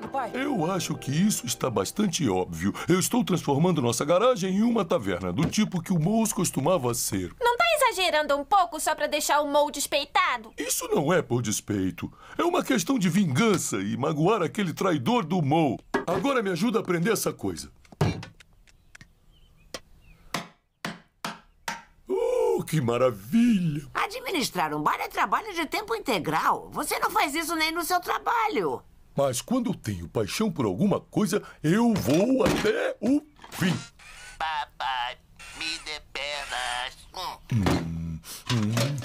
fazendo, pai? Eu acho que isso está bastante óbvio. Eu estou transformando nossa garagem em uma taverna, do tipo que o Mouse costumava ser. Não tá exagerando um pouco só para deixar o Moe despeitado? Isso não é por despeito. É uma questão de vingança e magoar aquele traidor do Moe. Agora me ajuda a aprender essa coisa. Uh, que maravilha! Administrar um bar é trabalho de tempo integral. Você não faz isso nem no seu trabalho. Mas quando eu tenho paixão por alguma coisa, eu vou até o fim. Papai, me dê pernas. Hum, hum. hum.